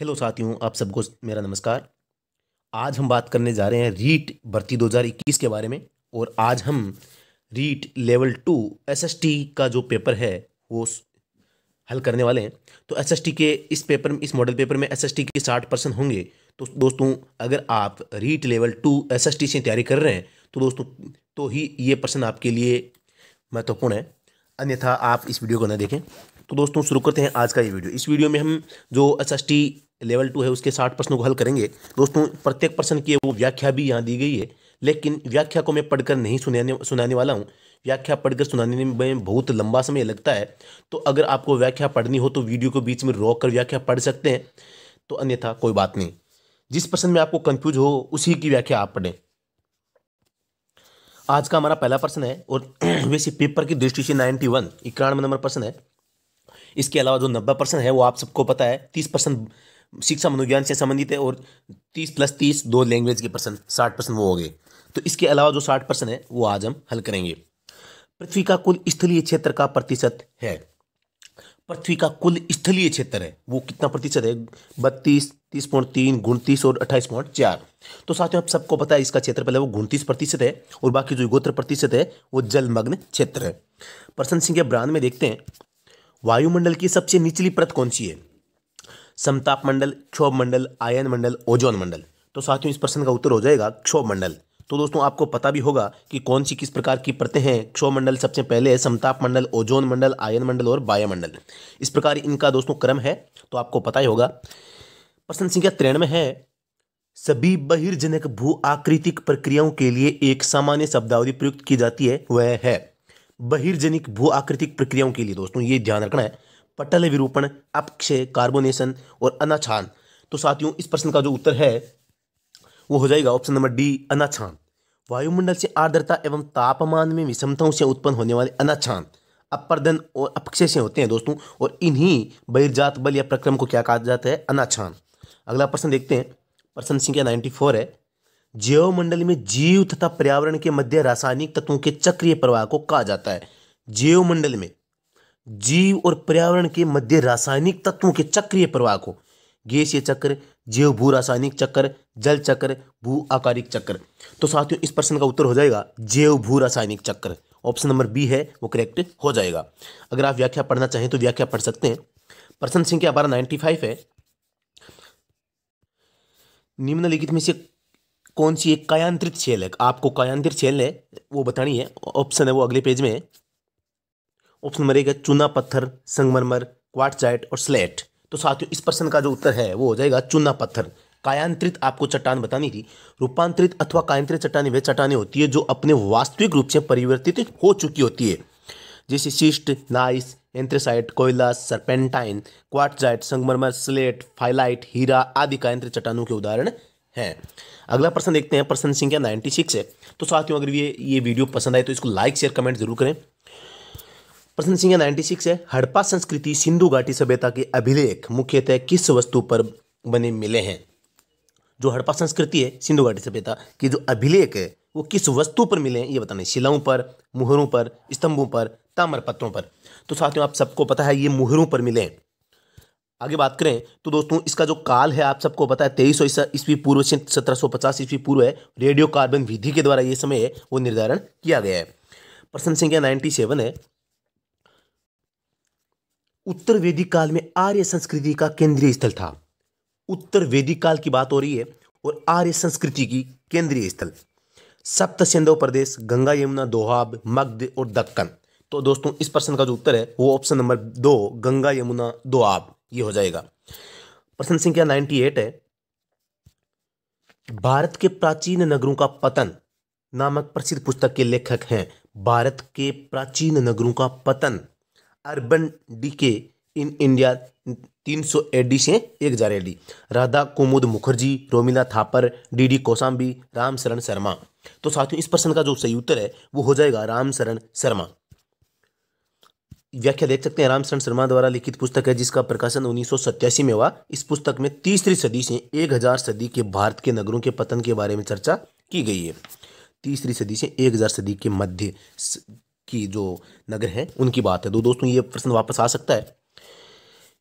hello साथियों आप सबको मेरा नमस्कार आज हम बात करने जा रहे हैं रीट भर्ती 2021 के बारे में और आज हम रीट लेवल टू एसएसटी का जो पेपर है वो हल करने वाले हैं तो एसएसटी के इस पेपर इस मॉडल पेपर में एसएसटी के साठ परसेंट होंगे तो दोस्तों अगर आप रीट लेवल टू एसएसटी से तैयारी कर रहे हैं तो दोस्तों तो ही ये पर्सन आपके लिए महत्वपूर्ण है अन्यथा आप इस वीडियो को ना देखें तो दोस्तों शुरू करते हैं आज का ये वीडियो इस वीडियो में हम जो एस लेवल टू है उसके साठ प्रश्नों को हल करेंगे दोस्तों प्रत्येक प्रश्न की वो व्याख्या भी यहाँ दी गई है लेकिन व्याख्या को मैं पढ़कर नहीं सुनाने सुनाने वाला हूँ व्याख्या पढ़कर सुनाने में बहुत लंबा समय लगता है तो अगर आपको व्याख्या पढ़नी हो तो वीडियो को बीच में रोक कर व्याख्या पढ़ सकते हैं तो अन्यथा कोई बात नहीं जिस प्रश्न में आपको कन्फ्यूज हो उसी की व्याख्या आप पढ़ें आज का हमारा पहला प्रश्न है और वैसे पेपर की दृष्टि से नाइन्टी वन इक्यानवे नंबर प्रश्न है इसके अलावा जो नब्बे परसेंट है वो आप सबको पता है तीस परसेंट शिक्षा मनोज्ञान से संबंधित है और तीस प्लस तीस दो लैंग्वेज के परसेंट साठ परसेंट वो हो गए तो इसके अलावा जो साठ परसेंट है वो आज हम हल करेंगे पृथ्वी का कुल स्थलीय क्षेत्र का प्रतिशत है पृथ्वी का कुल स्थलीय क्षेत्र है वो कितना प्रतिशत है बत्तीस तीस पॉइंट तीन गुणतीस और अट्ठाईस पॉइंट चार तो साथियों आप सबको पता है इसका क्षेत्र पहले वो गुणतीस प्रतिशत है और बाकी जो गोत्र प्रतिशत है वो जलमग्न क्षेत्र है सिंह के ब्रांड में देखते हैं वायुमंडल की सबसे निचली परत कौन सी है समताप मंडल क्षोभ मंडल आयन मंडल ओजोन मंडल तो साथियों इस प्रश्न का उत्तर हो जाएगा क्षोभ मंडल तो दोस्तों आपको पता भी होगा कि कौन सी किस प्रकार की परतें हैं क्षोभ मंडल सबसे पहले है समताप मंडल ओजोन मंडल आयन मंडल और वायुमंडल इस प्रकार इनका दोस्तों क्रम है तो आपको पता ही होगा प्रश्न संख्या तिरानवे है सभी बहिर्जनक भू आकृतिक प्रक्रियाओं के लिए एक सामान्य शब्दावली प्रयुक्त की जाती है वह है बहिर्जनिक भू आकृतिक प्रक्रियाओं के लिए दोस्तों ये ध्यान रखना है पटल विरूपण अपक्षय कार्बोनेशन और अनाछान तो साथियों इस प्रश्न का जो उत्तर है वो हो जाएगा ऑप्शन नंबर डी अनाछान वायुमंडल से आर्द्रता एवं तापमान में विषमताओं से उत्पन्न होने वाले अनाछान अपर्दन और अपक्षय से होते हैं दोस्तों और इन्हीं बहिर्जात बल या प्रक्रम को क्या कहा जाता है अनाछान अगला प्रश्न देखते हैं प्रश्न संख्या नाइन्टी फोर है जैव मंडल में जीव तथा पर्यावरण के मध्य रासायनिक तत्वों के चक्रीय प्रवाह को कहा जाता है जैव मंडल में जीव और पर्यावरण के मध्य रासायनिक तत्वों के चक्रीय प्रवाह को गैसीय चक्र जैव भू रासायनिक चक्र जल चक्र भू आकारिक चक्र तो साथियों इस प्रश्न का उत्तर हो जाएगा जैव भू रासायनिक चक्र ऑप्शन नंबर बी है वो करेक्ट हो जाएगा अगर आप व्याख्या पढ़ना चाहें तो व्याख्या पढ़ सकते हैं प्रश्न संख्या बारह नाइन्टी फाइव है निम्नलिखित में से कौन सी एक कायांत्रित सेल है आपको कायांत्रित सेल है वो बतानी है ऑप्शन है वो अगले पेज में है ऑप्शन नंबर एक है चूना पत्थर संगमरमर क्वाटचाइट और स्लेट तो साथियों इस प्रश्न का जो उत्तर है वो हो जाएगा चूना पत्थर कायांत्रित आपको चट्टान बतानी थी रूपांतरित अथवा कायांत्रित चट्टाने वे चट्टाने होती है जो अपने वास्तविक रूप से परिवर्तित हो चुकी होती है जैसे शिष्ट नाइस एंथ्रेसाइट कोयला सरपेंटाइन क्वाटजाइट संगमरमर स्लेट फाइलाइट हीरा आदि कायांत्रित चट्टानों के उदाहरण है अगला प्रश्न देखते हैं प्रश्न संख्या नाइन्टी सिक्स है तो साथियों अगर ये ये वीडियो पसंद आए तो इसको लाइक शेयर कमेंट जरूर करें प्रश्न संख्या नाइन्टी सिक्स है हड़प्पा संस्कृति सिंधु घाटी सभ्यता के अभिलेख मुख्यतः किस वस्तु पर बने मिले हैं जो हड़प्पा संस्कृति है सिंधु घाटी सभ्यता की जो अभिलेख है वो किस वस्तु पर मिले हैं ये बताना शिलाओं पर मुहरों पर स्तंभों पर ताम्रपत्रों पर तो साथियों आप सबको पता है ये मुहरों पर मिले हैं आगे बात करें तो दोस्तों इसका जो काल है आप सबको पता है तेईस सौ ईस्वी पूर्व से सत्रह सौ पचास ईस्वी पूर्व है रेडियो कार्बन विधि के द्वारा ये समय है वो निर्धारण किया गया है प्रश्न संख्या नाइन्टी सेवन है उत्तर वेदिक काल में आर्य संस्कृति का केंद्रीय स्थल था उत्तर वेदिक काल की बात हो रही है और आर्य संस्कृति की केंद्रीय स्थल सप्त सिंधु प्रदेश गंगा यमुना दोहाब मग्ध और दक्कन तो दोस्तों इस प्रश्न का जो उत्तर है वो ऑप्शन नंबर दो गंगा यमुना दोआब ये हो जाएगा प्रश्न संख्या नाइन्टी एट है भारत के प्राचीन नगरों का पतन नामक प्रसिद्ध पुस्तक के लेखक हैं भारत के प्राचीन नगरों का पतन अर्बन डी के इन इंडिया सौ एडी से एक हजार एडी राधा कुमुद मुखर्जी रोमिला थापर डी कोसाम्बी राम शरण शर्मा तो साथियों इस प्रश्न का जो सही उत्तर है वो हो जाएगा राम शरण शर्मा व्याख्या देख सकते हैं रामचरण शर्मा द्वारा लिखित पुस्तक है जिसका प्रकाशन उन्नीस में हुआ इस पुस्तक में तीसरी सदी से एक हजार सदी के भारत के नगरों के पतन के बारे में चर्चा की गई है तीसरी सदी से एक हजार सदी के मध्य की जो नगर है उनकी बात है दो दोस्तों ये प्रश्न वापस आ सकता है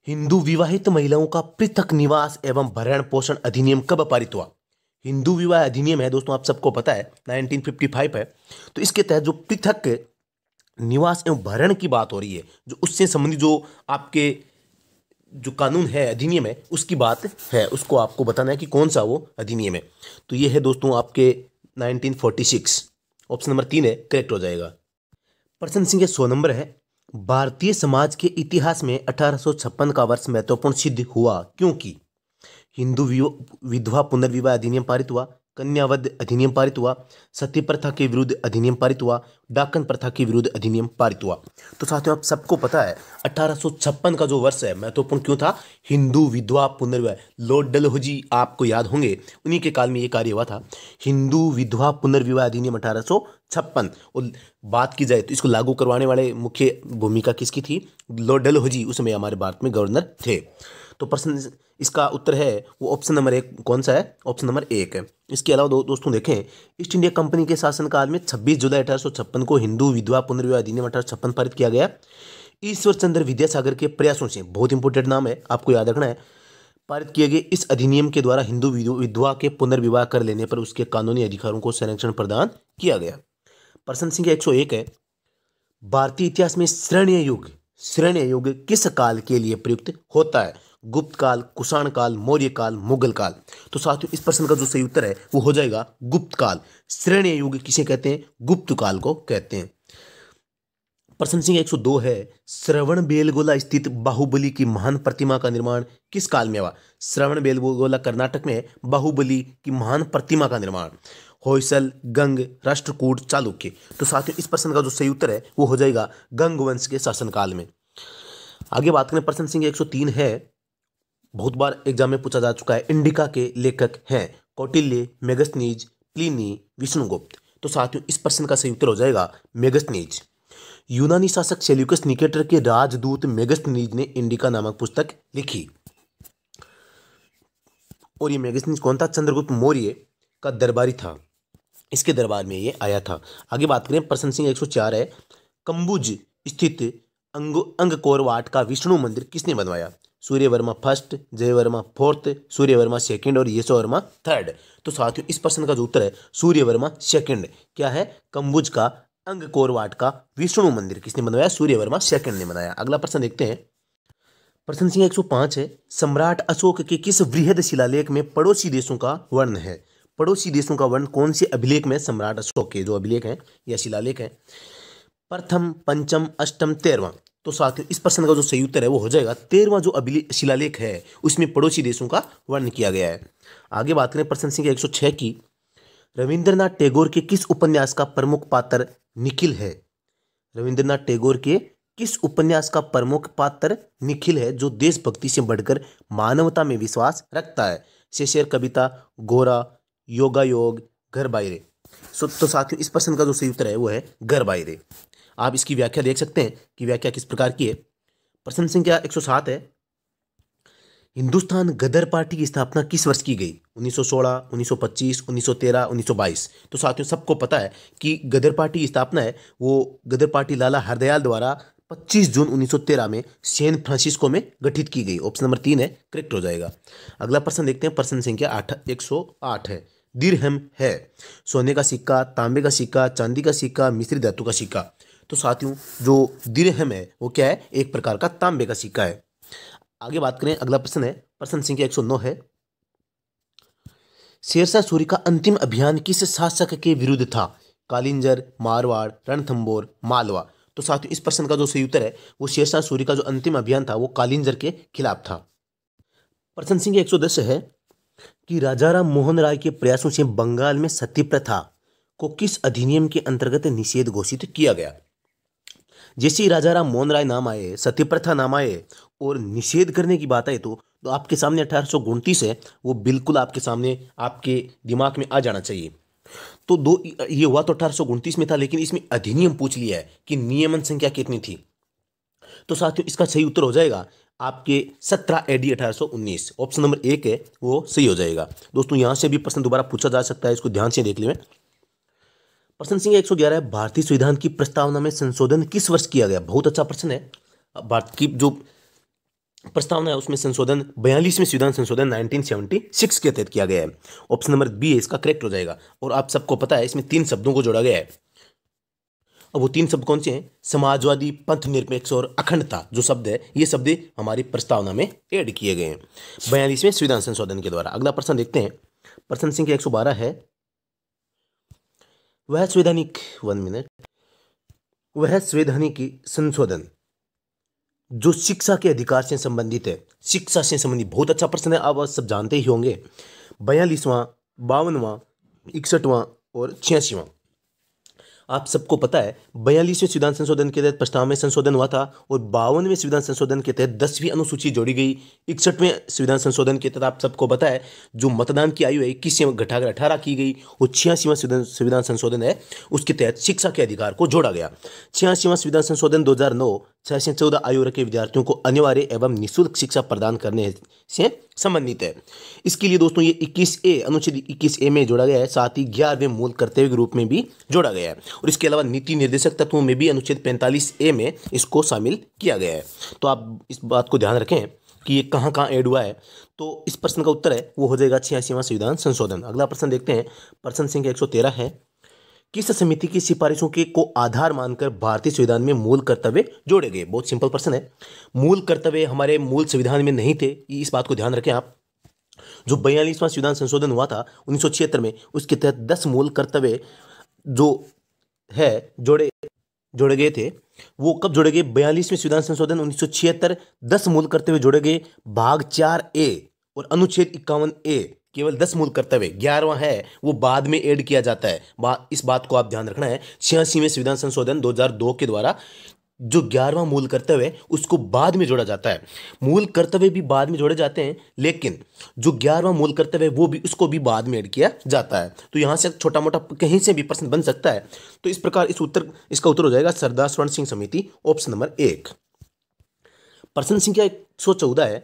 हिंदू विवाहित महिलाओं का पृथक निवास एवं भरण पोषण अधिनियम कब पारित हुआ हिंदू विवाह अधिनियम है दोस्तों आप सबको पता है 1955 है तो इसके तहत जो पृथक निवास एवं भरण की बात हो रही है जो उससे संबंधित जो आपके जो कानून है अधिनियम है उसकी बात है उसको आपको बताना है कि कौन सा वो अधिनियम है तो ये है दोस्तों आपके 1946 ऑप्शन नंबर तीन है करेक्ट हो जाएगा प्रसन्न सिंह सौ नंबर है भारतीय समाज के इतिहास में अठारह का वर्ष महत्वपूर्ण सिद्ध हुआ क्योंकि हिंदू विधवा पुनर्विवाह अधिनियम पारित हुआ कन्यावध अधिनियम पारित हुआ सत्य प्रथा के विरुद्ध अधिनियम पारित हुआ डाकन प्रथा के विरुद्ध अधिनियम पारित हुआ तो साथियों आप सबको पता है अठारह का जो वर्ष है महत्वपूर्ण तो क्यों था हिंदू विधवा पुनर्विवाह लॉर्ड डलहोजी आपको याद होंगे उन्हीं के काल में ये कार्य हुआ था हिंदू विधवा पुनर्विवाह अधिनियम अठारह छप्पन और बात की जाए तो इसको लागू करवाने वाले मुख्य भूमिका किसकी थी लॉर्ड डलहोजी उस समय हमारे भारत में गवर्नर थे तो प्रश्न इसका उत्तर है वो ऑप्शन नंबर एक कौन सा है ऑप्शन नंबर एक है इसके अलावा दो, दोस्तों देखें ईस्ट इंडिया कंपनी के शासनकाल में 26 जुलाई अठारह को हिंदू विधवा पुनर्विवाह अधिनियम अठारह पारित किया गया ईश्वर चंद्र विद्यासागर के प्रयासों से बहुत इंपॉर्टेंट नाम है आपको याद रखना है पारित किए गए इस अधिनियम के द्वारा हिंदू विधवा के पुनर्विवाह कर लेने पर उसके कानूनी अधिकारों को संरक्षण प्रदान किया गया प्रश्न संख्या एक सौ एक है भारतीय इतिहास में श्रेणी युग श्रेणी युग किस काल के लिए प्रयुक्त होता है गुप्त काल कुषाण काल मौर्य काल मुगल काल तो साथियों इस प्रश्न का जो सही उत्तर है वो हो जाएगा गुप्त काल श्रेणी युग किसे कहते हैं गुप्त काल को कहते हैं प्रश्न सिंह 102 है श्रवण बेलगोला स्थित बाहुबली की महान प्रतिमा का निर्माण किस काल में हुआ श्रवण बेलगोला कर्नाटक में बाहुबली की महान प्रतिमा का निर्माण होयसल गंग राष्ट्रकूट चालुक्य तो साथियों इस प्रश्न का जो सही उत्तर है वो हो जाएगा गंग वंश के शासनकाल में आगे बात करें प्रश्न सिंह 103 है बहुत बार एग्जाम में पूछा जा चुका है इंडिका के लेखक हैं कौटिल्य मेगस्नीज प्लीनी विष्णुगुप्त तो साथियों इस प्रश्न का सही उत्तर हो जाएगा मेगस्नीज यूनानी शासक सेल्यूकस निकेटर के राजदूत मेगस्नीज ने इंडिका नामक पुस्तक लिखी और ये मेगस्नीज कौन था चंद्रगुप्त मौर्य का दरबारी था इसके दरबार में ये आया था आगे बात करें प्रसन्न सिंह चार है कंबुज स्थित अंग अंगकोरवाट का विष्णु मंदिर किसने बनवाया सूर्य Varma first Jay Varma fourth Surya Varma second और यशो वर्मा थर्ड तो साथियों इस प्रश्न का जो उत्तर है सूर्य वर्मा सेकंड क्या है कंबुज का अंग कोरवाट का विष्णु मंदिर किसने बनवाया सूर्य वर्मा सेकंड ने बनाया अगला प्रश्न देखते हैं प्रश्न संख्या एक सौ है सम्राट अशोक के किस वृहद शिलालेख में पड़ोसी देशों का वर्ण है पड़ोसी देशों का वर्ण कौन से अभिलेख में सम्राट अशोक के जो अभिलेख हैं या शिलालेख हैं प्रथम पंचम अष्टम तेरवा तो साथियों इस प्रश्न का जो सही उत्तर है वो हो जाएगा तेरहवा जो अभिले शिलालेख है उसमें पड़ोसी देशों का वर्णन किया गया है आगे बात करें प्रश्न संख्या छह की रविंद्रनाथ टैगोर के किस उपन्यास का प्रमुख पात्र निखिल है रविंद्रनाथ टैगोर के किस उपन्यास का प्रमुख पात्र निखिल है जो देशभक्ति से बढ़कर मानवता में विश्वास रखता है शेषेर कविता गोरा योगा योग घर बायरे सो तो साथियों इस प्रश्न का जो सही उत्तर है वो है घर बायरे आप इसकी व्याख्या देख सकते हैं कि व्याख्या किस प्रकार की है प्रश्न संख्या एक सौ सात है हिंदुस्तान गदर पार्टी की स्थापना किस वर्ष की गई 1916, 1925, 1913, 1922 तो साथियों सबको पता है कि गदर पार्टी की स्थापना है वो गदर पार्टी लाला हरदयाल द्वारा 25 जून 1913 में सैन फ्रांसिस्को में गठित की गई ऑप्शन नंबर तीन है करेक्ट हो जाएगा अगला प्रश्न देखते हैं प्रश्न संख्या आठ एक सौ आठ है दीर्घम है सोने का सिक्का तांबे का सिक्का चांदी का सिक्का मिश्री धातु का सिक्का तो साथियों जो दिरहम है वो क्या है एक प्रकार का तांबे का सिक्का है आगे बात करें अगला प्रश्न है प्रश्न संख्या एक है शेरशाह सूरी का अंतिम अभियान किस शासक के विरुद्ध था कालिंजर मारवाड़ रणथंबोर मालवा तो साथियों इस प्रश्न का जो सही उत्तर है वो शेरशाह सूरी का जो अंतिम अभियान था वो कालिंजर के खिलाफ था प्रश्न संख्या एक सौ दस है कि राजा राम मोहन राय के प्रयासों से बंगाल में सती प्रथा को किस अधिनियम के अंतर्गत निषेध घोषित किया गया जैसे ही राजा राम मोहन राय नाम आए सती प्रथा नाम आए और निषेध करने की बात आए तो तो आपके सामने अठारह सौ है वो बिल्कुल आपके सामने आपके दिमाग में आ जाना चाहिए तो दो ये हुआ तो अठारह में था लेकिन इसमें अधिनियम पूछ लिया है कि नियमन संख्या कितनी थी तो साथियों इसका सही उत्तर हो जाएगा आपके 17 एडी 1819 ऑप्शन नंबर एक है वो सही हो जाएगा दोस्तों यहाँ से भी प्रश्न दोबारा पूछा जा सकता है इसको ध्यान से देख लें प्रश्न सिंह एक सौ ग्यारह भारतीय संविधान की प्रस्तावना में संशोधन किस वर्ष किया गया बहुत अच्छा प्रश्न है भारत की जो प्रस्तावना है उसमें संशोधन बयालीसवें संविधान संशोधन 1976 के तहत किया गया है ऑप्शन नंबर बी है इसका करेक्ट हो जाएगा और आप सबको पता है इसमें तीन शब्दों को जोड़ा गया है अब वो तीन शब्द कौन से हैं समाजवादी पंथ निरपेक्ष और अखंडता जो शब्द है ये शब्द हमारी प्रस्तावना में ऐड किए गए हैं बयालीसवें संविधान संशोधन के द्वारा अगला प्रश्न देखते हैं प्रश्न सिंह के एक है वह संवैधानिक वन मिनट वह संवैधानिक संशोधन जो शिक्षा के अधिकार से संबंधित है शिक्षा से संबंधित बहुत अच्छा प्रश्न है आप सब जानते ही होंगे बयालीसवां बावनवा इकसठवां और छियासीवां आप सबको पता है बयालीसवें संविधान संशोधन के तहत प्रस्ताव में संशोधन हुआ था और बावनवें संविधान संशोधन के तहत दसवीं अनुसूची जोड़ी गई इकसठवें संविधान संशोधन के तहत आप सबको पता है जो मतदान की आयु है इक्कीस घटाकर अठारह की गई और छियासीवा संविधान संशोधन है उसके तहत शिक्षा के अधिकार को जोड़ा गया छियासीवा संविधान संशोधन दो छः से चौदह आयु वर्ग के विद्यार्थियों को अनिवार्य एवं निःशुल्क शिक्षा प्रदान करने से संबंधित है इसके लिए दोस्तों ये 21 ए अनुच्छेद 21 ए में जोड़ा गया है साथ ही ग्यारहवें मूल कर्तव्य के रूप में भी जोड़ा गया है और इसके अलावा नीति निर्देशक तत्वों में भी अनुच्छेद 45 ए में इसको शामिल किया गया है तो आप इस बात को ध्यान रखें कि ये कहाँ कहाँ ऐड हुआ है तो इस प्रश्न का उत्तर है वो हो जाएगा छियासीवा संविधान संशोधन अगला प्रश्न देखते हैं प्रश्न संख्या एक है किस समिति की सिफारिशों के को आधार मानकर भारतीय संविधान में मूल कर्तव्य जोड़े गए बहुत सिंपल प्रश्न है मूल कर्तव्य हमारे मूल संविधान में नहीं थे इस बात को ध्यान रखें आप जो बयालीसवां संविधान संशोधन हुआ था उन्नीस में उसके तहत दस मूल कर्तव्य जो है जोड़े जोड़े गए थे वो कब जोड़े गए बयालीसवें संविधान संशोधन उन्नीस सौ छिहत्तर दस मूल कर्तव्य जोड़े गए भाग चार ए और अनुच्छेद इक्यावन ए केवल दस मूल कर्तव्य ग्यारहवा है वो बाद में ऐड किया जाता है बा, इस बात को आप ध्यान रखना है छियासीवें संविधान संशोधन 2002 के द्वारा जो ग्यारहवा मूल कर्तव्य है उसको बाद में जोड़ा जाता है मूल कर्तव्य भी बाद में जोड़े जाते हैं लेकिन जो ग्यारहवा मूल कर्तव्य है वो भी उसको भी बाद में ऐड किया जाता है तो यहाँ से छोटा मोटा कहीं से भी प्रश्न बन सकता है तो इस प्रकार इस उत्तर इसका उत्तर हो जाएगा सरदार स्वर्ण सिंह समिति ऑप्शन नंबर एक प्रश्न संख्या एक सौ चौदह है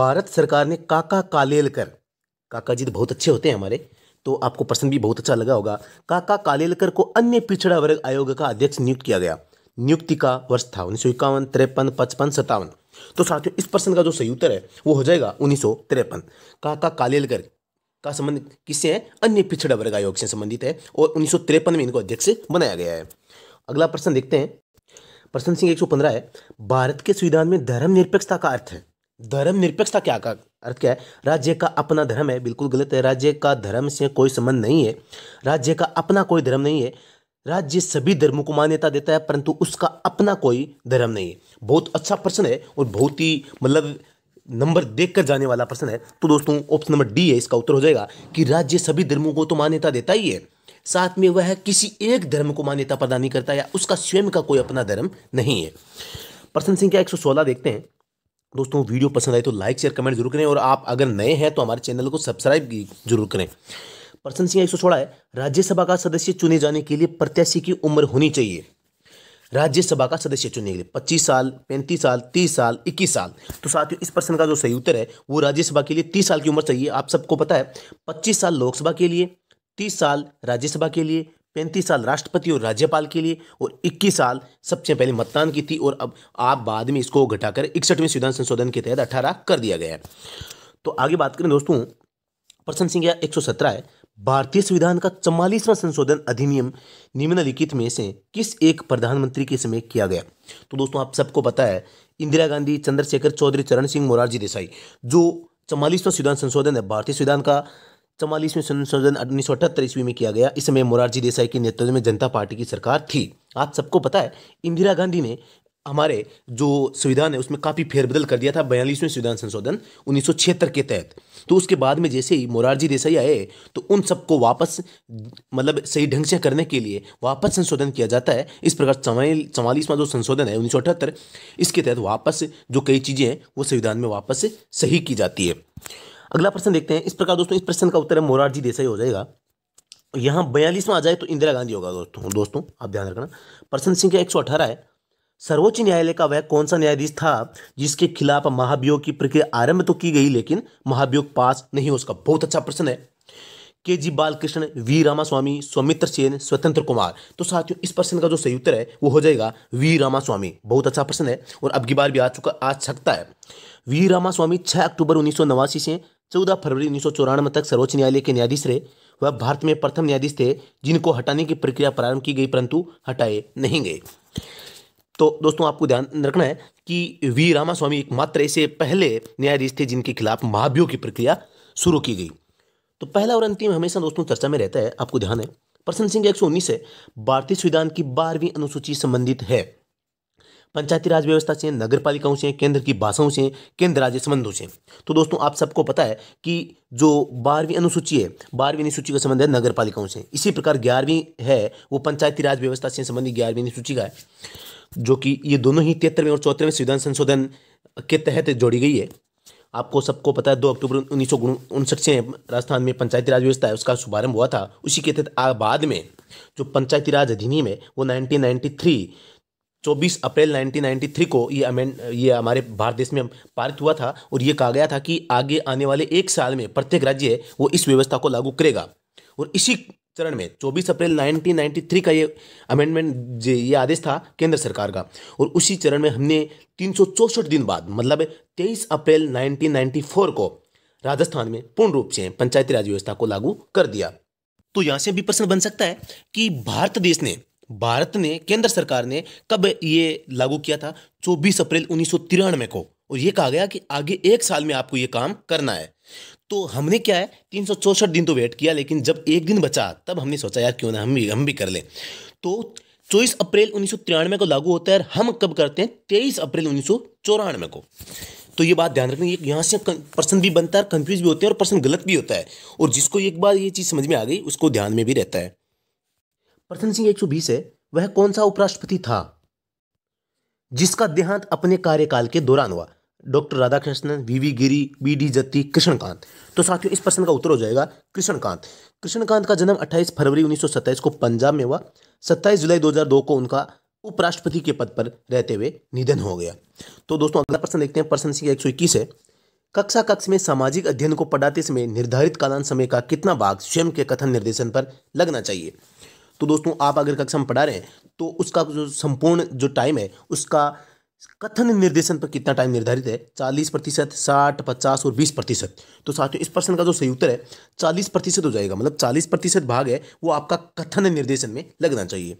भारत सरकार ने काका कालेलकर काका जी तो बहुत अच्छे होते हैं हमारे तो आपको प्रश्न भी बहुत अच्छा लगा होगा काका कालेलकर को अन्य पिछड़ा वर्ग आयोग का अध्यक्ष नियुक्त किया गया नियुक्ति का वर्ष था उन्नीस सौ इक्यावन तिरपन पचपन सत्तावन तो साथियों इस प्रश्न का जो सही उत्तर है वो हो जाएगा उन्नीस सौ तिरपन काका कालेलकर का संबंध किससे है अन्य पिछड़ा वर्ग आयोग से संबंधित है और उन्नीस सौ तिरपन में इनको अध्यक्ष बनाया गया है अगला प्रश्न देखते हैं प्रश्न सिंह एक सौ पंद्रह है भारत के संविधान में धर्म निरपेक्षता का अर्थ है धर्म निरपेक्षता क्या का अर्थ क्या है राज्य का अपना धर्म है बिल्कुल गलत है राज्य का धर्म से कोई संबंध नहीं है राज्य का अपना कोई धर्म नहीं है राज्य सभी धर्मों को मान्यता देता है परंतु उसका अपना कोई धर्म नहीं है बहुत अच्छा प्रश्न है और बहुत ही मतलब नंबर देखकर जाने वाला प्रश्न है तो दोस्तों ऑप्शन नंबर डी है इसका उत्तर हो जाएगा कि राज्य सभी धर्मों को तो मान्यता देता ही है साथ में वह किसी एक धर्म को मान्यता प्रदान नहीं करता या उसका स्वयं का कोई अपना धर्म नहीं है प्रश्न संख्या एक देखते हैं दोस्तों वीडियो पसंद आए तो लाइक शेयर कमेंट जरूर करें और आप अगर नए हैं तो हमारे चैनल को सब्सक्राइब जरूर करें प्रश्न सिंह एक सौ है राज्यसभा का सदस्य चुने जाने के लिए प्रत्याशी की उम्र होनी चाहिए राज्यसभा का सदस्य चुनने के लिए 25 साल 35 साल 30 साल 21 साल तो साथियों इस प्रश्न का जो सही उत्तर है वो राज्यसभा के लिए 30 साल की उम्र चाहिए आप सबको पता है 25 साल लोकसभा के लिए 30 साल राज्यसभा के लिए पैंतीस साल राष्ट्रपति और राज्यपाल के लिए और इक्कीस साल सबसे पहले मतदान की थी और अब आप बाद में इसको घटाकर इकसठवें संविधान संशोधन के तहत अठारह कर दिया गया है तो आगे बात करें दोस्तों प्रसन्न सिंह एक सौ सत्रह है भारतीय संविधान का चवालीसवां संशोधन अधिनियम निम्नलिखित में से किस एक प्रधानमंत्री के समय किया गया तो दोस्तों आप सबको पता है इंदिरा गांधी चंद्रशेखर चौधरी चरण सिंह मोरारजी देसाई जो चवालीसवां संविधान संशोधन है भारतीय संविधान का चवालीसवें संशोधन उन्नीस सौ अठहत्तर ईस्वी में किया गया इस समय मोरारजी देसाई के नेतृत्व में जनता पार्टी की सरकार थी आप सबको पता है इंदिरा गांधी ने हमारे जो संविधान है उसमें काफ़ी फेरबदल कर दिया था बयालीसवें संविधान संशोधन उन्नीस के तहत तो उसके बाद में जैसे ही मोरारजी देसाई आए तो उन सबको वापस मतलब सही ढंग से करने के लिए वापस संशोधन किया जाता है इस प्रकार चवालीसवां जो संशोधन है उन्नीस इसके तहत वापस जो कई चीज़ें हैं वो संविधान में वापस सही की जाती है अगला प्रश्न देखते हैं इस प्रकार दोस्तों इस प्रश्न का उत्तर है मोरारजी देसाई हो जाएगा यहाँ में आ जाए तो इंदिरा गांधी होगा दोस्तों दोस्तों आप ध्यान रखना प्रश्न सिंह एक है सर्वोच्च न्यायालय का वह कौन सा न्यायाधीश था जिसके खिलाफ महाभियोग की प्रक्रिया आरंभ तो की गई लेकिन महाभियोग पास नहीं हो सका बहुत अच्छा प्रश्न है K G Balakrishnan V Ramaswamy स्वामित्र सेन स्वतंत्र कुमार तो साथियों इस प्रश्न का जो सही उत्तर है वो हो जाएगा वी रामास्वामी बहुत अच्छा प्रश्न है और अब की बार भी आ चुका आ सकता है वी रामास्वामी छः अक्टूबर उन्नीस से चौदह फरवरी उन्नीस तक सर्वोच्च न्यायालय के न्यायाधीश रहे वह भारत में प्रथम न्यायाधीश थे जिनको हटाने की प्रक्रिया प्रारंभ की गई परंतु हटाए नहीं गए तो दोस्तों आपको ध्यान रखना है कि वी रामास्वामी एकमात्र ऐसे पहले न्यायाधीश थे जिनके खिलाफ महाभियोग की प्रक्रिया शुरू की गई तो पहला और अंतिम हमेशा दोस्तों चर्चा में रहता है आपको ध्यान है प्रसन्न सिंह एक सौ उन्नीस है भारतीय संविधान की बारहवीं अनुसूची संबंधित है पंचायती राज व्यवस्था से नगर पालिकाओं से केंद्र की भाषाओं से केंद्र राज्य संबंधों से तो दोस्तों आप सबको पता है कि जो बारहवीं अनुसूची है बारहवीं अनुसूची का संबंध है नगर पालिकाओं से इसी प्रकार ग्यारहवीं है वो पंचायती राज व्यवस्था से संबंधित ग्यारहवीं अनुसूची का है जो कि ये दोनों ही तिहत्तरवें और चौहत्तरवें संविधान संशोधन के तहत जोड़ी गई है आपको सबको पता है दो अक्टूबर उन्नीस सौ उनसठ से राजस्थान में पंचायती राज व्यवस्था है उसका शुभारंभ हुआ था उसी के तहत बाद में जो पंचायती राज अधिनियम है वो 1993 24 अप्रैल 1993 को ये अमेंड ये हमारे भारत देश में पारित हुआ था और ये कहा गया था कि आगे आने वाले एक साल में प्रत्येक राज्य वो इस व्यवस्था को लागू करेगा और इसी चरण में 24 अप्रैल 1993 का ये अमेंडमेंट ये आदेश था केंद्र सरकार का और उसी चरण में हमने तीन दिन बाद मतलब 23 अप्रैल 1994 को राजस्थान में पूर्ण रूप से पंचायती राज व्यवस्था को लागू कर दिया तो यहाँ से भी प्रश्न बन सकता है कि भारत देश ने भारत ने केंद्र सरकार ने कब ये लागू किया था चौबीस अप्रैल उन्नीस को और ये कहा गया कि आगे एक साल में आपको ये काम करना है तो हमने क्या है तीन दिन तो वेट किया लेकिन जब एक दिन बचा तब हमने सोचा यार क्यों ना हम भी हम भी कर लें तो चौबीस अप्रैल उन्नीस को लागू होता है और हम कब करते हैं तेईस अप्रैल उन्नीस को तो ये बात ध्यान रखना यहाँ से पर्सन भी बनता है कंफ्यूज भी होते हैं और पर्सन गलत भी होता है और जिसको एक बार ये चीज़ समझ में आ गई उसको ध्यान में भी रहता है प्रसन सिंह एक है वह कौन सा उपराष्ट्रपति था जिसका देहांत अपने कार्यकाल के दौरान हुआ doctor Radhakrishnan V V Giri B D Jatti Krishan Kant तो साथियों इस प्रश्न का उत्तर हो जाएगा कृष्णकांत कृष्णकांत का जन्म 28 फरवरी 1927 को पंजाब में हुआ 27 जुलाई 2002 को उनका उपराष्ट्रपति के पद पर रहते हुए निधन हो गया तो दोस्तों अगला प्रश्न देखते हैं प्रश्न संख्या एक है कक्षा कक्ष में सामाजिक अध्ययन को पढ़ाते समय निर्धारित कालान समय का कितना भाग स्वयं के कथन निर्देशन पर लगना चाहिए तो दोस्तों आप अगर कक्षा में पढ़ा रहे हैं तो उसका जो संपूर्ण जो टाइम है उसका कथन निर्देशन पर कितना टाइम निर्धारित है चालीस प्रतिशत साठ पचास और बीस प्रतिशत तो साथियों इस प्रश्न का जो सही उत्तर है चालीस प्रतिशत हो जाएगा मतलब चालीस प्रतिशत भाग है वो आपका कथन निर्देशन में लगना चाहिए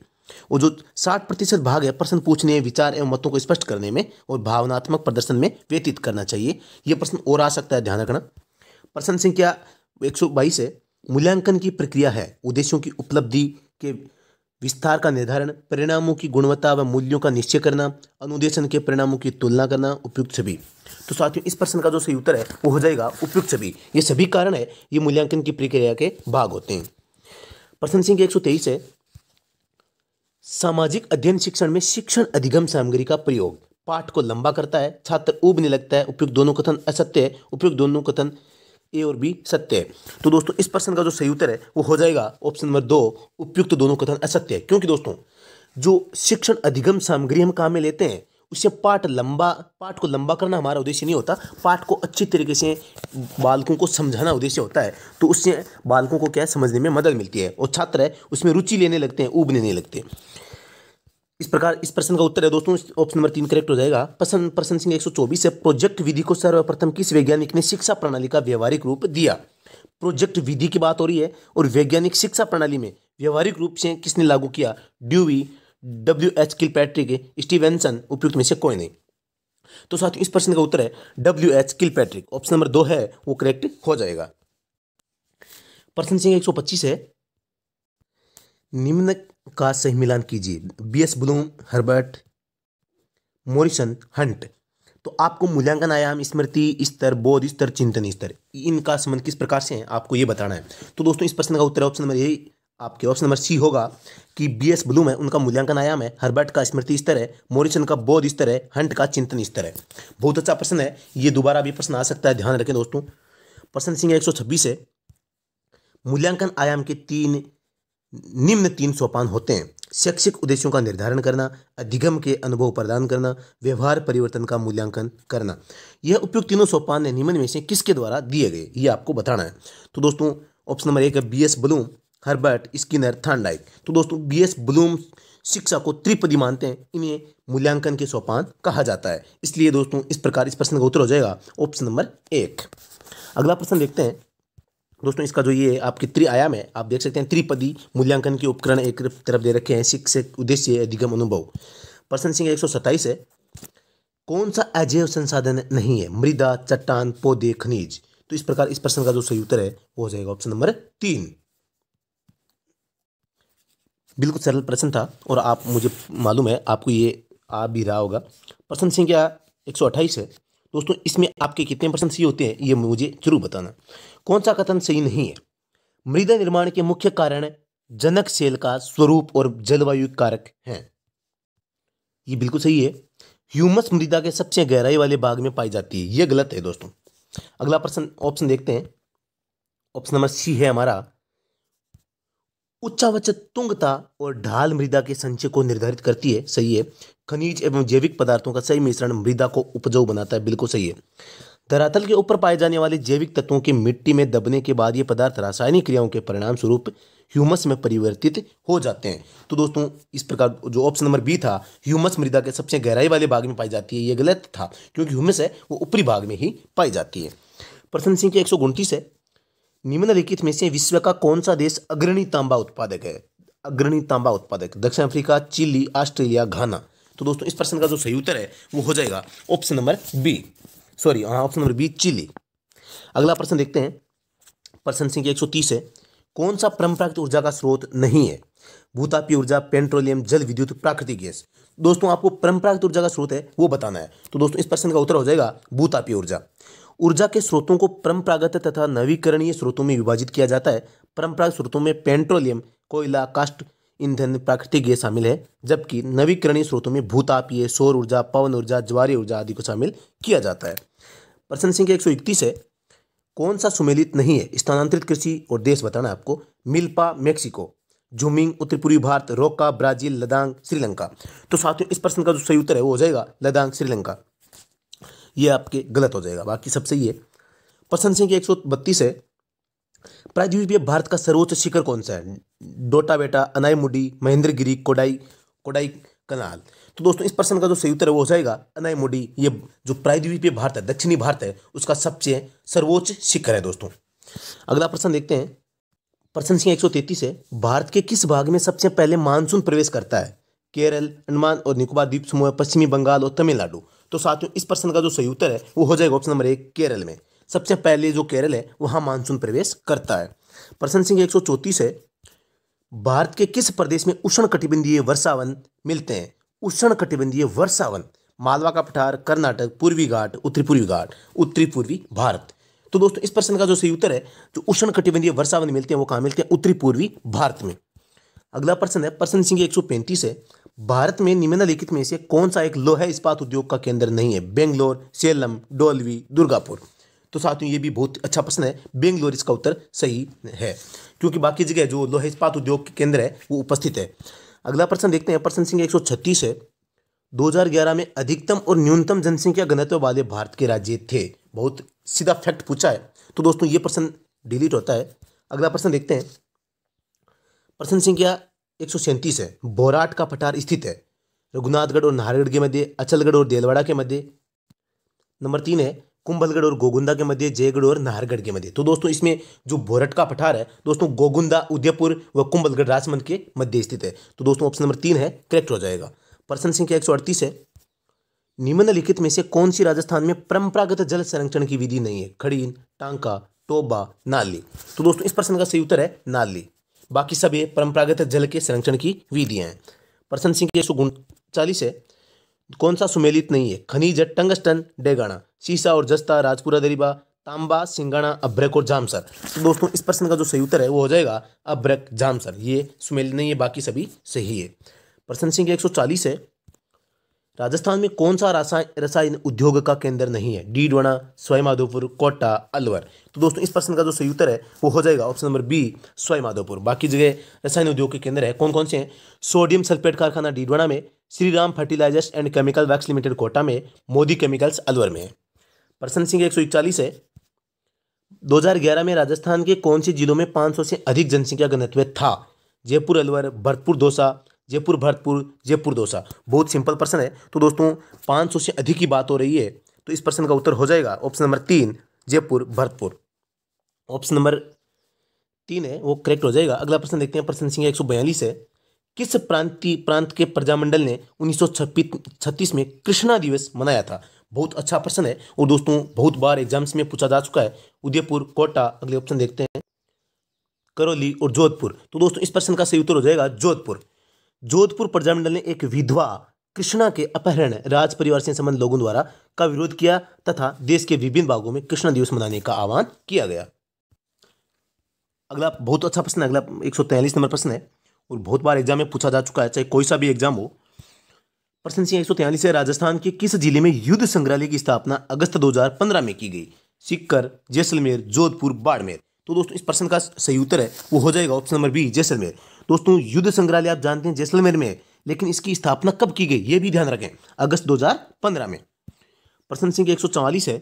और जो साठ प्रतिशत भाग है प्रश्न पूछने विचार एवं मतों को स्पष्ट करने में और भावनात्मक प्रदर्शन में व्यतीत करना चाहिए यह प्रश्न और आ सकता है ध्यान रखना प्रश्न संख्या एक सौ बाईस है मूल्यांकन की प्रक्रिया है उद्देश्यों की उपलब्धि के विस्तार का निर्धारण परिणामों की गुणवत्ता व मूल्यों का निश्चय करना अनुदेशन के परिणामों की तुलना करना उपयुक्त छवि तो साथियों इस प्रश्न का जो सही उत्तर है वो हो जाएगा उपयुक्त छवि ये सभी कारण है ये मूल्यांकन की प्रक्रिया के भाग होते हैं प्रश्न सिंह एक सौ तेईस है सामाजिक अध्ययन शिक्षण में शिक्षण अधिगम सामग्री का प्रयोग पाठ को लंबा करता है छात्र ऊब नहीं लगता है उपयुक्त दोनों कथन असत्य है उपयुक्त दोनों कथन ए और बी सत्य है तो दोस्तों इस प्रश्न का जो सही उत्तर है वो हो जाएगा ऑप्शन नंबर दो उपयुक्त तो दोनों कथन असत्य है क्योंकि दोस्तों जो शिक्षण अधिगम सामग्री हम काम में लेते हैं उससे पाठ लंबा पाठ को लंबा करना हमारा उद्देश्य नहीं होता पाठ को अच्छी तरीके से बालकों को समझाना उद्देश्य होता है तो उससे बालकों को क्या समझने में मदद मिलती है और छात्र है उसमें रुचि लेने लगते हैं ऊब लेने लगते हैं इस प्रकार इस प्रश्न का उत्तर है दोस्तों ऑप्शन नंबर तीन करेक्ट हो जाएगा प्रश्न प्रश्न सिंह एक सौ चौबीस है प्रोजेक्ट विधि को सर्वप्रथम किस वैज्ञानिक ने शिक्षा प्रणाली का व्यवहारिक रूप दिया प्रोजेक्ट विधि की बात हो रही है और वैज्ञानिक शिक्षा प्रणाली में व्यवहारिक रूप से किसने लागू किया Dewey W H Kilpatrick Stevenson उपयुक्त में से कोई नहीं तो साथ इस प्रश्न का उत्तर है W H Kilpatrick option number दो है वो करेक्ट हो जाएगा प्रश्न सिंह एक सौ पच्चीस है निम्न का सही मिलान कीजिए B S Bloom Herbert Morrison Hunt तो आपको मूल्यांकन आयाम स्मृति स्तर बोध स्तर चिंतन स्तर इनका संबंध किस प्रकार से है आपको ये बताना है तो दोस्तों इस प्रश्न का उत्तर ऑप्शन नंबर यही आपके ऑप्शन नंबर सी होगा कि बी एस ब्लूम है उनका मूल्यांकन आयाम है हर्बर्ट का स्मृति स्तर है मोरिसन का बोध स्तर है हंट का चिंतन स्तर है बहुत अच्छा प्रश्न है ये दोबारा भी प्रश्न आ सकता है ध्यान रखें दोस्तों प्रश्न सिंह एक सौ छब्बीस है मूल्यांकन आयाम के तीन निम्न तीन सोपान होते हैं शैक्षिक उद्देश्यों का निर्धारण करना अधिगम के अनुभव प्रदान करना व्यवहार परिवर्तन का मूल्यांकन करना यह उपयुक्त तीनों सोपान निम्न में से किसके द्वारा दिए गए ये आपको बताना है तो दोस्तों ऑप्शन नंबर एक है B S Bloom Herbert Skinner Thorndike तो दोस्तों बी एस ब्लूम शिक्षा को त्रिपदी मानते हैं इन्हें मूल्यांकन के सोपान कहा जाता है इसलिए दोस्तों इस प्रकार इस प्रश्न का उत्तर हो जाएगा ऑप्शन नंबर एक अगला प्रश्न देखते हैं दोस्तों इसका जो ये आपके त्रिआयाम है आप देख सकते हैं त्रिपदी मूल्यांकन के उपकरण एक तरफ दे रखे हैं शिक्षक उद्देश्य अधिगम अनुभव प्रश्न सिंह एक सौ है कौन सा अजैव संसाधन नहीं है मृदा चट्टान पौधे खनिज तो इस प्रकार इस प्रश्न का जो सही उत्तर है वो हो जाएगा ऑप्शन नंबर तीन बिल्कुल सरल प्रश्न था और आप मुझे मालूम है आपको ये आ भी रहा होगा प्रश्न संख्या एक सौ अट्ठाईस है दोस्तों इसमें आपके कितने प्रश्न सही होते हैं ये मुझे जरूर बताना कौन सा कथन सही नहीं है मृदा निर्माण के मुख्य कारण जनक सेल का स्वरूप और जलवायु कारक हैं ये बिल्कुल सही है ह्यूमस मृदा के सबसे गहराई वाले भाग में पाई जाती है यह गलत है दोस्तों अगला प्रश्न ऑप्शन देखते हैं ऑप्शन नंबर सी है हमारा उच्चावच तुंगता और ढाल मृदा के संचय को निर्धारित करती है सही है खनिज एवं जैविक पदार्थों का सही मिश्रण मृदा को उपजाऊ बनाता है बिल्कुल सही है धरातल के ऊपर पाए जाने वाले जैविक तत्वों के मिट्टी में दबने के बाद ये पदार्थ रासायनिक क्रियाओं के परिणाम स्वरूप ह्यूमस में परिवर्तित हो जाते हैं तो दोस्तों इस प्रकार जो ऑप्शन नंबर बी था ह्यूमस मृदा के सबसे गहराई वाले भाग में पाई जाती है ये गलत था क्योंकि ह्यूमस है वो ऊपरी भाग में ही पाई जाती है प्रश्न सिंह की एक सौ है निम्नलिखित में से विश्व का कौन सा देश अग्रणी तांबा उत्पादक है अग्रणी तांबा उत्पादक दक्षिण अफ्रीका चिली ऑस्ट्रेलिया घाना तो दोस्तों इस प्रश्न का जो सही उत्तर है वो हो जाएगा option number B sorry option number B चिली अगला प्रश्न देखते हैं प्रश्न संख्या एक सौ तीस है कौन सा परंपरागत ऊर्जा का स्रोत नहीं है भूतापी ऊर्जा पेट्रोलियम जल विद्युत प्राकृतिक गैस दोस्तों आपको परंपरागत ऊर्जा का स्रोत है वो बताना है तो दोस्तों इस प्रश्न का उत्तर हो जाएगा भूतापी ऊर्जा ऊर्जा के स्रोतों को परंपरागत तथा नवीकरणीय स्रोतों में विभाजित किया जाता है परंपरागत स्रोतों में पेट्रोलियम कोयला कास्ट ईंधन प्राकृतिक गैस शामिल है जबकि नवीकरणीय स्रोतों में भूतापीय सौर ऊर्जा पवन ऊर्जा ज्वारी ऊर्जा आदि को शामिल किया जाता है प्रश्न संख्या एक है कौन सा सुमेलित नहीं है स्थानांतरित कृषि और देश बताना आपको मिल्पा मेक्सिको झुमिंग उत्तरी पूर्वी भारत रोका ब्राजील लदांग श्रीलंका तो साथियों इस प्रश्न का जो सही उत्तर है वो हो जाएगा लदांग श्रीलंका ये आपके गलत हो जाएगा बाकी सबसे ये प्रश्न संख्या एक सौ बत्तीस है प्राइज भी भारत का सर्वोच्च शिखर कौन सा है डोटा बेटा अनायमुडी महेंद्र गिरी कोडाई कोडाई कनाल तो दोस्तों इस प्रश्न का जो सही उत्तर है वो हो जाएगा अनायमुडी ये जो प्रायद्वीपीय भारत है दक्षिणी भारत है उसका सबसे सर्वोच्च शिखर है दोस्तों अगला प्रश्न देखते हैं प्रश्न संख्या एक है भारत के किस भाग में सबसे पहले मानसून प्रवेश करता है केरल अंडमान और निकोबार द्वीप समूह पश्चिमी बंगाल और तमिलनाडु तो साथियों इस प्रश्न का जो सही उत्तर है वो हो जाएगा ऑप्शन नंबर एक केरल में सबसे पहले जो केरल है वहाँ मानसून प्रवेश करता है प्रश्न सिंह एक है भारत के किस प्रदेश में उष्ण कटिबंधीय वर्षावन मिलते हैं उष्ण कटिबंधीय वर्षावन मालवा का पठार कर्नाटक पूर्वी घाट उत्तरी पूर्वी घाट उत्तरी पूर्वी भारत तो दोस्तों इस प्रश्न का जो सही उत्तर है जो उष्ण कटिबंधीय वर्षावन मिलते हैं वो कहाँ मिलते हैं उत्तरी पूर्वी भारत में अगला प्रश्न है प्रश्न सिंह एक है भारत में निम्नलिखित में से कौन सा एक लोहे इस्पात उद्योग का केंद्र नहीं है बेंगलोर सेलम डोलवी दुर्गापुर तो साथियों ये भी बहुत अच्छा प्रश्न है बेंगलोर इसका उत्तर सही है क्योंकि बाकी जगह जो लोहे इस्पात उद्योग के केंद्र है वो उपस्थित है अगला प्रश्न देखते हैं प्रश्न संख्या एक है 2011 में अधिकतम और न्यूनतम जनसंख्या घनत्व वाले भारत के राज्य थे बहुत सीधा फैक्ट पूछा है तो दोस्तों ये प्रश्न डिलीट होता है अगला प्रश्न देखते हैं प्रश्न संख्या एक है बोराट का पठार स्थित है रघुनाथगढ़ और नारगढ़ के मध्य अचलगढ़ और देलवाड़ा के मध्य नंबर तीन है कुंभलगढ़ और गोगुंदा के मध्य जयगढ़ और नाहरगढ़ के मध्य तो दोस्तों इसमें जो भोरट का पठार है दोस्तों गोगुंदा उदयपुर व कुंभलगढ़ राजमंद के मध्य स्थित है तो दोस्तों ऑप्शन नंबर तीन है करेक्ट हो जाएगा प्रश्न संख्या एक है निम्नलिखित में से कौन सी राजस्थान में परंपरागत जल संरक्षण की विधि नहीं है खड़ीन टांका टोबा नाली तो दोस्तों इस प्रश्न का सही उत्तर है नाली बाकी सब ये परंपरागत जल के संरक्षण की विधियां हैं प्रश्न संख्या एक सौ है कौन सा सुमेलित नहीं है खनिज टंगस्टन डेगाना शीशा और जस्ता राजपुरा दरीबा तांबा सिंगाणा अभ्रक और जामसर तो दोस्तों इस प्रश्न का जो सही उत्तर है वो हो जाएगा अभ्रक जामसर ये सुमेलित नहीं है बाकी सभी सही है प्रश्न संख्या एक सौ चालीस है राजस्थान में कौन सा रसायन उद्योग का केंद्र नहीं है डीडवाना स्वयंमाधोपुर कोटा अलवर तो दोस्तों इस प्रश्न का जो सही उत्तर है वो हो जाएगा ऑप्शन नंबर बी स्वयंमाधोपुर बाकी जगह रसायन उद्योग के केंद्र है कौन कौन से हैं सोडियम सल्फेट कारखाना डीडवाना में Shri Ram fertilisers and chemical वैक्स लिमिटेड कोटा में मोदी केमिकल्स अलवर में प्रश्न सिंह एक है दो में राजस्थान के कौन से जिलों में पाँच से अधिक जनसंख्या घनत्व था जयपुर अलवर भरतपुर दौसा जयपुर भरतपुर जयपुर दोसा बहुत सिंपल प्रश्न है तो दोस्तों पाँच से अधिक की बात हो रही है तो इस प्रश्न का उत्तर हो जाएगा ऑप्शन नंबर तीन जयपुर भरतपुर ऑप्शन नंबर तीन है वो करेक्ट हो जाएगा अगला प्रश्न देखते हैं प्रश्न संख्या एक सौ बयालीस है किस प्रांति प्रांत के प्रजामंडल ने उन्नीस सौ छत्तीस में कृष्णा दिवस मनाया था बहुत अच्छा प्रश्न है और दोस्तों बहुत बार एग्जाम्स में पूछा जा चुका है उदयपुर कोटा अगले ऑप्शन देखते हैं करौली और जोधपुर तो दोस्तों इस प्रश्न का सही उत्तर हो जाएगा जोधपुर जोधपुर प्रजामंडल ने एक विधवा कृष्णा के अपहरण राज परिवार से संबंध लोगों द्वारा का विरोध किया तथा देश के विभिन्न भागों में कृष्णा दिवस मनाने का आह्वान किया गया अगला बहुत अच्छा प्रश्न है अगला एक नंबर प्रश्न है और बहुत बार एग्जाम में पूछा जा चुका है चाहे कोई सा भी एग्जाम हो प्रश्न सिंह एक है राजस्थान के किस जिले में युद्ध संग्रहालय की स्थापना अगस्त 2015 में की गई सिक्कर जैसलमेर जोधपुर बाड़मेर तो दोस्तों इस प्रश्न का सही उत्तर है वो हो जाएगा ऑप्शन नंबर बी जैसलमेर दोस्तों युद्ध संग्रहालय आप जानते हैं जैसलमेर में लेकिन इसकी स्थापना कब की गई ये भी ध्यान रखें अगस्त 2015 में प्रसन्न सिंह एक है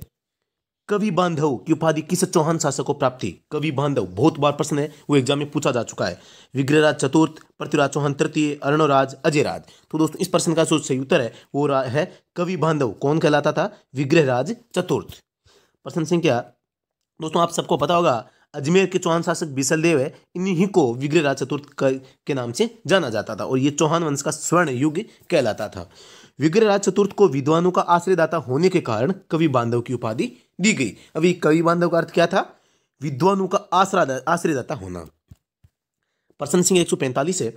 कवि बांधव की उपाधि किस चौहान शासक को प्राप्त थी कवि बांधव बहुत बार प्रश्न है वो एग्जाम में पूछा जा चुका है विग्रहराज चतुर्थ पृथ्वीराज चौहान तृतीय अर्णराज अजयराज तो दोस्तों इस प्रश्न का जो सही उत्तर है वो है कवि बांधव कौन कहलाता था विग्रहराज चतुर्थ प्रसन्न सिंह क्या दोस्तों आप सबको पता होगा अजमेर के चौहान शासक बिसलदेव है इन्हीं को विग्रह राज चतुर्थ के नाम से जाना जाता था और ये चौहान वंश का स्वर्ण युग कहलाता था विग्रह राज चतुर्थ को विद्वानों का आश्रयदाता होने के कारण कवि बांधव की उपाधि दी गई अभी कवि बांधव का अर्थ क्या था विद्वानों का आश्रयदाता होना प्रसन्न सिंह एक सौ पैंतालीस है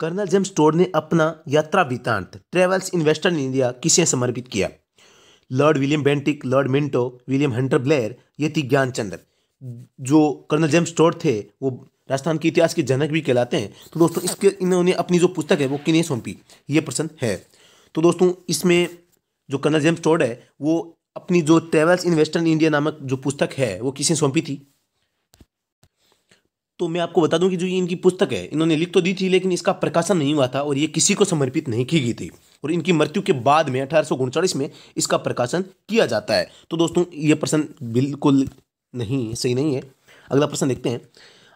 कर्नल जेम्स स्टोर ने अपना यात्रा वृत्तांत ट्रेवल्स इन वेस्टर्न इंडिया किसे समर्पित किया lord William Bentinck lord Minto William Hunter Blair ये थी ज्ञानचंद्र जो कर्नल जेम्स टॉड थे वो राजस्थान के इतिहास के जनक भी कहलाते हैं तो दोस्तों इसके इन्होंने अपनी जो पुस्तक है वो किन्हें सौंपी ये प्रश्न है तो दोस्तों इसमें जो कर्नल जेम्स टॉड है वो अपनी जो ट्रेवल्स इन वेस्टर्न इंडिया नामक जो पुस्तक है वो किसी सौंपी थी तो मैं आपको बता दूं कि जो ये इनकी पुस्तक है इन्होंने लिख तो दी थी लेकिन इसका प्रकाशन नहीं हुआ था और ये किसी को समर्पित नहीं की गई थी और इनकी मृत्यु के बाद में अठारह में इसका प्रकाशन किया जाता है तो दोस्तों ये प्रश्न बिल्कुल नहीं सही नहीं है अगला प्रश्न देखते हैं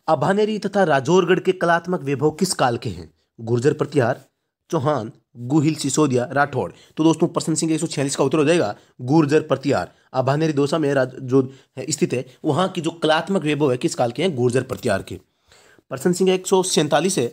अभानेरी तथा राजौरगढ़ के कलात्मक वैभव किस काल के हैं गुर्जर प्रतिहार चौहान गुहिल सिसोदिया राठौड़ तो दोस्तों प्रसन्न सिंह एक सौ छियालीस का उत्तर हो जाएगा गुर्जर प्रतिहार अभानेरी दोसा में राज जो स्थित है वहाँ की जो कलात्मक वैभव है किस काल के हैं गुर्जर प्रतिहार के प्रसन्न सिंह एक सौ सैंतालीस है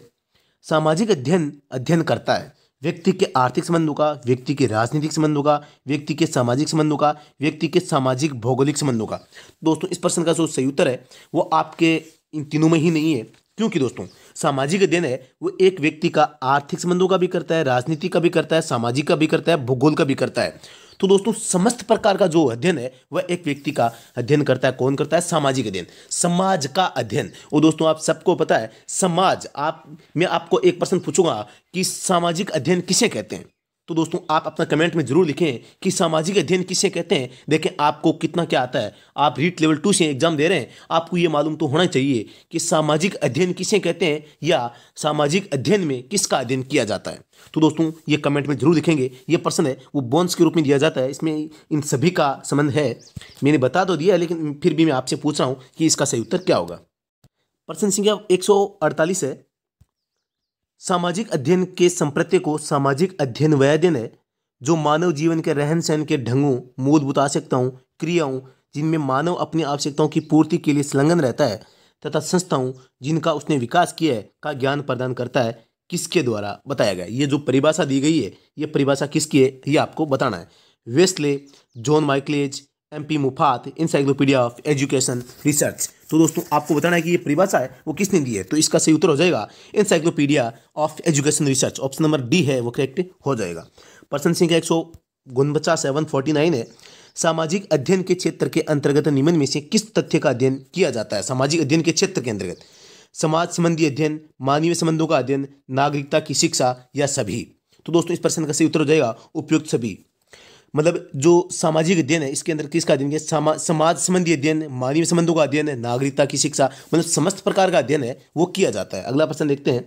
सामाजिक अध्ययन अध्ययन करता है व्यक्ति के आर्थिक संबंधों का व्यक्ति के राजनीतिक संबंधों का व्यक्ति के सामाजिक संबंधों का व्यक्ति के सामाजिक भौगोलिक संबंधों का दोस्तों इस प्रश्न का जो सही उत्तर है वो आपके इन तीनों में ही नहीं है क्योंकि दोस्तों सामाजिक अध्ययन है वो एक व्यक्ति का आर्थिक संबंधों का भी करता है राजनीति का भी करता है सामाजिक का भी करता है भूगोल का भी करता है तो दोस्तों समस्त प्रकार का जो अध्ययन है वह एक व्यक्ति का अध्ययन करता है कौन करता है सामाजिक अध्ययन समाज का अध्ययन वो दोस्तों आप सबको पता है समाज आप मैं आपको एक प्रश्न पूछूंगा कि सामाजिक अध्ययन किसे कहते हैं तो दोस्तों आप अपना कमेंट में जरूर लिखें कि सामाजिक अध्ययन किसे कहते हैं देखें आपको कितना क्या आता है आप रीट लेवल टू से एग्जाम दे रहे हैं आपको ये मालूम तो होना चाहिए कि सामाजिक अध्ययन किसे कहते हैं या सामाजिक अध्ययन में किसका अध्ययन किया जाता है तो दोस्तों ये कमेंट में जरूर लिखेंगे ये प्रश्न है वो बॉन्स के रूप में दिया जाता है इसमें इन सभी का संबंध है मैंने बता तो दिया लेकिन फिर भी मैं आपसे पूछ रहा हूँ कि इसका सही उत्तर क्या होगा प्रश्न संख्या एक है सामाजिक अध्ययन के संप्रत्य को सामाजिक अध्ययन वह दिन है जो मानव जीवन के रहन सहन के ढंगों मूलभूत आवश्यकताओं क्रियाओं जिनमें मानव अपनी आवश्यकताओं की पूर्ति के लिए संलग्न रहता है तथा संस्थाओं जिनका उसने विकास किया है का ज्ञान प्रदान करता है किसके द्वारा बताया गया ये जो परिभाषा दी गई है ये परिभाषा किसकी है ये आपको बताना है वेस्टले जॉन माइकलेज एम पी मुफात इंसाइक्लोपीडिया ऑफ एजुकेशन रिसर्च तो दोस्तों आपको बताना है कि ये परिभाषा है वो किसने दी है तो इसका सही उत्तर हो जाएगा encyclopedia of education research option number D है वो करेक्ट हो जाएगा पर्सन संख्या एक सौ फोर्टी नाइन है सामाजिक अध्ययन के क्षेत्र के अंतर्गत निम्न में से किस तथ्य का अध्ययन किया जाता है सामाजिक अध्ययन के क्षेत्र के अंतर्गत समाज संबंधी अध्ययन मानवीय संबंधों का अध्ययन नागरिकता की शिक्षा या सभी तो दोस्तों इस प्रश्न का सही उत्तर हो जाएगा उपयुक्त सभी मतलब जो सामाजिक अध्ययन है इसके अंदर किसका अध्ययन किया समाज संबंधी अध्ययन मानवीय संबंधों का अध्ययन है नागरिकता की शिक्षा मतलब समस्त प्रकार का अध्ययन है वो किया जाता है अगला प्रश्न देखते हैं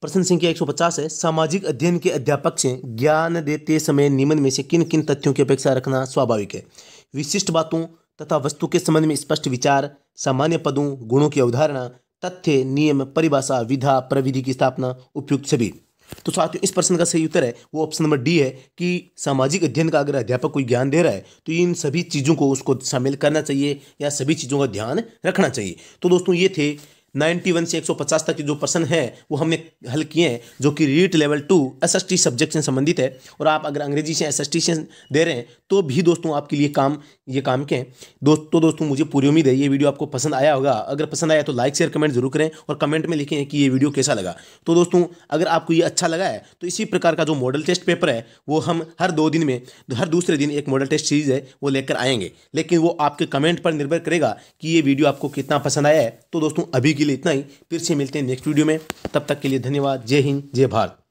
प्रश्न संख्या एक है सामाजिक अध्ययन के अध्यापक से ज्ञान देते समय निम्न में से किन किन तथ्यों की अपेक्षा रखना स्वाभाविक है विशिष्ट बातों तथा वस्तु के संबंध में स्पष्ट विचार सामान्य पदों गुणों की अवधारणा तथ्य नियम परिभाषा विधा प्रविधि की स्थापना उपयुक्त सभी तो साथियों इस प्रश्न का सही उत्तर है वो ऑप्शन नंबर डी है कि सामाजिक अध्ययन का अगर अध्यापक कोई ज्ञान दे रहा है तो इन सभी चीज़ों को उसको शामिल करना चाहिए या सभी चीज़ों का ध्यान रखना चाहिए तो दोस्तों ये थे 91 से 150 तक के जो प्रश्न हैं वो हमने हल किए हैं जो कि REET level two SST subject से संबंधित है और आप अगर अंग्रेजी से एसएसटी से दे रहे हैं तो भी दोस्तों आपके लिए काम ये काम के हैं दोस्तों तो दोस्तों मुझे पूरी उम्मीद है ये वीडियो आपको पसंद आया होगा अगर पसंद आया तो लाइक शेयर कमेंट जरूर करें और कमेंट में लिखें कि ये वीडियो कैसा लगा तो दोस्तों अगर आपको ये अच्छा लगा है तो इसी प्रकार का जो मॉडल टेस्ट पेपर है वो हम हर दो दिन में हर दूसरे दिन एक मॉडल टेस्ट सीरीज है वो लेकर आएंगे लेकिन वो आपके कमेंट पर निर्भर करेगा कि ये वीडियो आपको कितना पसंद आया है तो दोस्तों अभी की के लिए इतना ही फिर से मिलते हैं नेक्स्ट वीडियो में तब तक के लिए धन्यवाद जय हिंद जय भारत